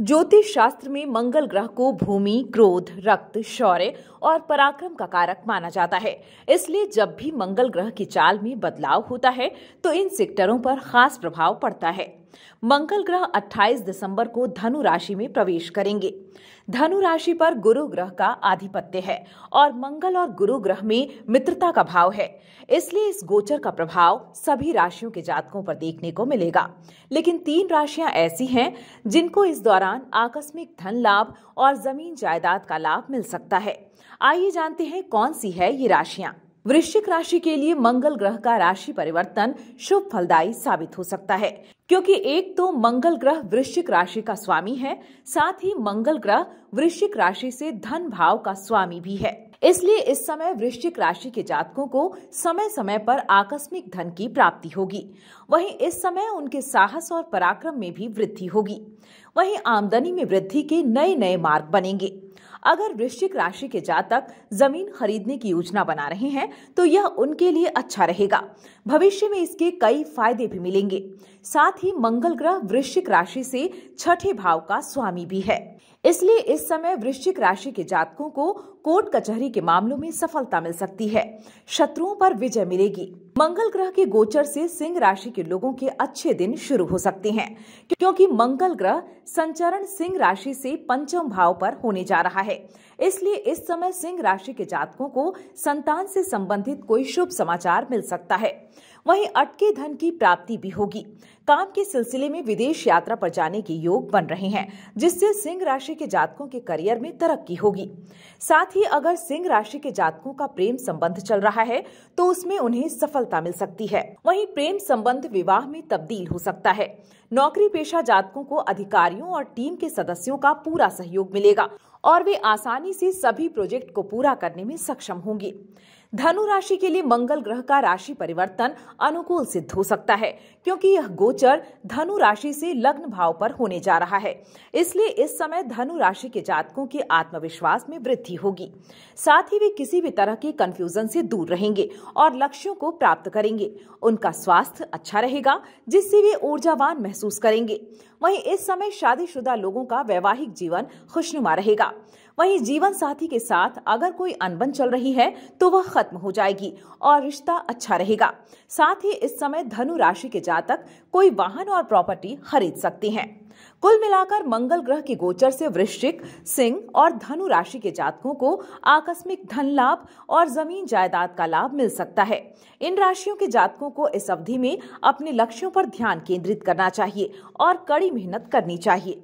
ज्योतिष शास्त्र में मंगल ग्रह को भूमि क्रोध रक्त शौर्य और पराक्रम का कारक माना जाता है इसलिए जब भी मंगल ग्रह की चाल में बदलाव होता है तो इन सेक्टरों पर खास प्रभाव पड़ता है मंगल ग्रह 28 दिसंबर को धनु राशि में प्रवेश करेंगे धनु राशि पर गुरु ग्रह का आधिपत्य है और मंगल और गुरु ग्रह में मित्रता का भाव है इसलिए इस गोचर का प्रभाव सभी राशियों के जातकों पर देखने को मिलेगा लेकिन तीन राशियां ऐसी हैं जिनको इस दौरान आकस्मिक धन लाभ और जमीन जायदाद का लाभ मिल सकता है आइए जानते हैं कौन सी है ये राशियाँ वृश्चिक राशि के लिए मंगल ग्रह का राशि परिवर्तन शुभ फलदायी साबित हो सकता है क्योंकि एक तो मंगल ग्रह वृश्चिक राशि का स्वामी है साथ ही मंगल ग्रह वृश्चिक राशि से धन भाव का स्वामी भी है इसलिए इस समय वृश्चिक राशि के जातकों को समय समय पर आकस्मिक धन की प्राप्ति होगी वहीं इस समय उनके साहस और पराक्रम में भी वृद्धि होगी वहीं आमदनी में वृद्धि के नए नए मार्ग बनेंगे अगर वृश्चिक राशि के जातक जमीन खरीदने की योजना बना रहे हैं तो यह उनके लिए अच्छा रहेगा भविष्य में इसके कई फायदे भी मिलेंगे साथ ही मंगल ग्रह वृश्चिक राशि से छठे भाव का स्वामी भी है इसलिए इस समय वृश्चिक राशि के जातकों को कोर्ट कचहरी के मामलों में सफलता मिल सकती है शत्रुओं पर विजय मिलेगी मंगल ग्रह के गोचर से सिंह राशि के लोगों के अच्छे दिन शुरू हो सकते हैं क्योंकि मंगल ग्रह संचरण सिंह राशि से पंचम भाव पर होने जा रहा है इसलिए इस समय सिंह राशि के जातकों को संतान से संबंधित कोई शुभ समाचार मिल सकता है वहीं अटके धन की प्राप्ति भी होगी काम के सिलसिले में विदेश यात्रा पर जाने के योग बन रहे हैं जिससे सिंह राशि राशि के जातकों के करियर में तरक्की होगी साथ ही अगर सिंह राशि के जातकों का प्रेम संबंध चल रहा है तो उसमें उन्हें सफलता मिल सकती है वहीं प्रेम संबंध विवाह में तब्दील हो सकता है नौकरी पेशा जातकों को अधिकारियों और टीम के सदस्यों का पूरा सहयोग मिलेगा और वे आसानी से सभी प्रोजेक्ट को पूरा करने में सक्षम होंगी धनु राशि के लिए मंगल ग्रह का राशि परिवर्तन अनुकूल सिद्ध हो सकता है क्योंकि यह गोचर धनु राशि से लग्न भाव पर होने जा रहा है इसलिए इस समय धनु राशि के जातकों के आत्मविश्वास में वृद्धि होगी साथ ही वे किसी भी तरह के कंफ्यूजन से दूर रहेंगे और लक्ष्यों को प्राप्त करेंगे उनका स्वास्थ्य अच्छा रहेगा जिससे वे ऊर्जावान महसूस करेंगे वहीं इस समय शादीशुदा लोगों का वैवाहिक जीवन खुशनुमा रहेगा गया वहीं जीवन साथी के साथ अगर कोई अनबन चल रही है तो वह खत्म हो जाएगी और रिश्ता अच्छा रहेगा साथ ही इस समय धनु राशि के जातक कोई वाहन और प्रॉपर्टी खरीद सकते हैं कुल मिलाकर मंगल ग्रह के गोचर से वृश्चिक सिंह और धनु राशि के जातकों को आकस्मिक धन लाभ और जमीन जायदाद का लाभ मिल सकता है इन राशियों के जातकों को इस अवधि में अपने लक्ष्यों पर ध्यान केंद्रित करना चाहिए और कड़ी मेहनत करनी चाहिए